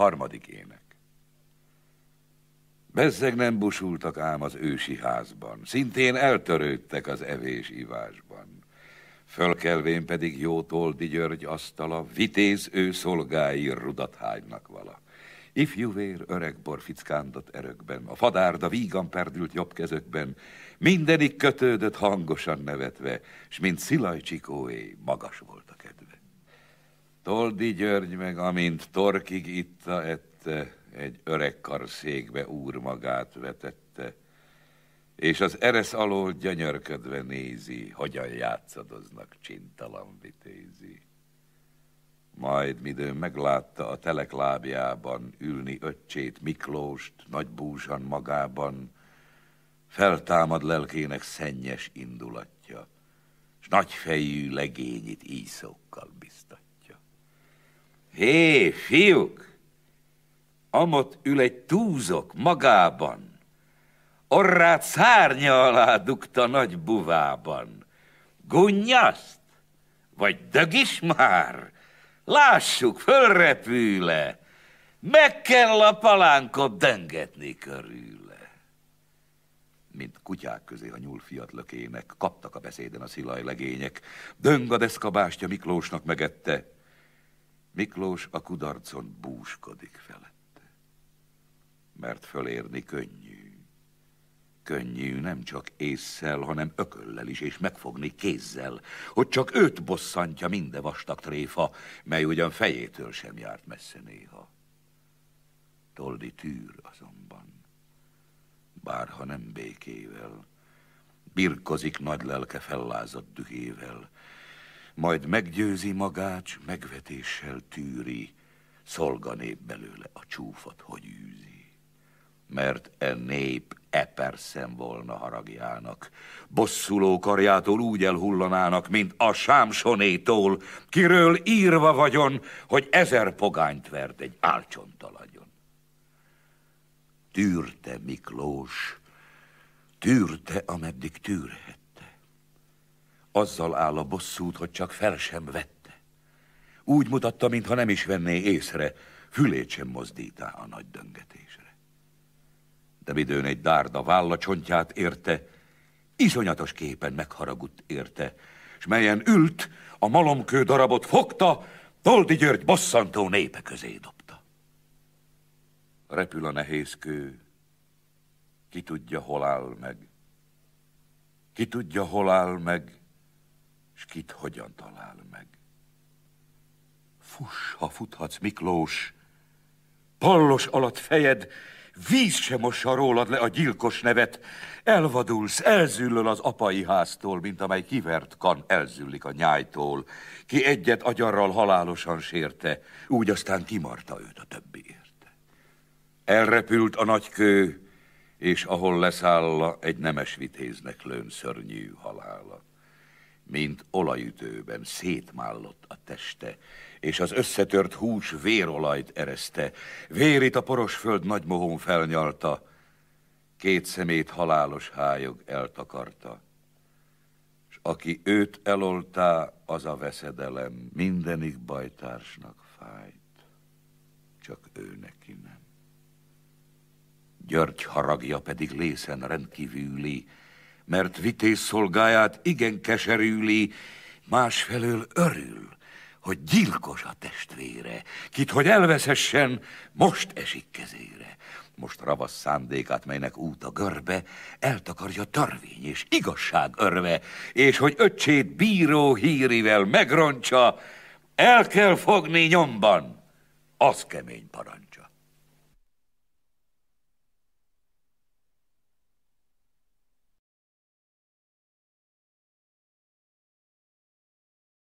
Harmadik ének. Bezzeg nem busultak ám az ősi házban, szintén eltörődtek az evés-ivásban. Fölkelvén pedig jó Toldi György asztala, vitéz ő szolgái rudathánynak vala. vér öreg fickándott erökben, a fadárda vígan perdült jobb kezökben, mindenik kötődött hangosan nevetve, s mint Szilaj magas volt Toldi György meg, amint torkig itta, ette, egy öreg karszékbe úr magát vetette, és az eresz alól gyönyörködve nézi, hogyan játszadoznak csintalan vitézi. Majd midő meglátta a telek lábjában ülni öccsét Miklóst, nagy búzsan magában, feltámad lelkének szennyes indulatja, s nagyfejű legényit íszókkal biztatja. Hé, fiúk! Amott ül egy túzok magában. Orrát szárnya alá dugta nagy buvában. Gunnyaszt? Vagy is már? Lássuk, fölrepüle! Meg kell a palánkot dengetni körüle. Mint kutyák közé a nyúl lökének, kaptak a beszéden a szilaj legények. Döng a deszkabástya Miklósnak megette, Miklós a kudarcon búskodik felette. Mert fölérni könnyű. Könnyű nem csak ésszel, hanem ököllel is, és megfogni kézzel, hogy csak őt bosszantja minden vastag tréfa, mely ugyan fejétől sem járt messze néha. Toldi tűr azonban, bárha nem békével, birkozik nagy lelke fellázott dühével, majd meggyőzi magát, s megvetéssel tűri, szolganép belőle a csúfot, hogy űzi. Mert e nép eperszem volna haragjának, bosszuló karjától úgy elhullanának, mint a sámsonétól, kiről írva vagyon, hogy ezer pogányt vert egy álcsontalagyon. Tűrte Miklós, tűrte, ameddig tűrhet azzal áll a bosszút, hogy csak fel sem vette. Úgy mutatta, mintha nem is venné észre, fülét sem mozdítá a nagy döngetésre. De midőn egy dárda csontját érte, iszonyatos képen megharagudt érte, s melyen ült, a malomkő darabot fogta, Toldi György bosszantó népe közé dobta. Repül a nehéz kő, ki tudja, hol áll meg. Ki tudja, hol áll meg, és kit hogyan talál meg. Fuss, ha futhatsz, Miklós! Pallos alatt fejed, víz se mossa rólad le a gyilkos nevet. Elvadulsz, elzüllöl az apai háztól, mint amely kivert kan elzüllik a nyájtól. Ki egyet agyarral halálosan sérte, úgy aztán kimarta őt a többi érte. Elrepült a nagykő, és ahol leszáll, egy nemes vitéznek lőn szörnyű halála mint olajütőben szétmállott a teste, és az összetört hús vérolajt ereszte, vérit a poros föld nagy mohón felnyalta, két szemét halálos hájog eltakarta. És aki őt eloltá, az a veszedelem mindenik bajtársnak fájt, csak ő neki nem. György haragja pedig lészen rendkívüli, mert vitéz szolgáját igen keserűli, másfelől örül, hogy gyilkos a testvére, kit hogy elveszessen, most esik kezére. Most ravasz szándékát, melynek út a görbe, eltakarja törvény és igazság örve, és hogy öcsét bíró hírivel megrontsa, el kell fogni nyomban, az kemény parancs.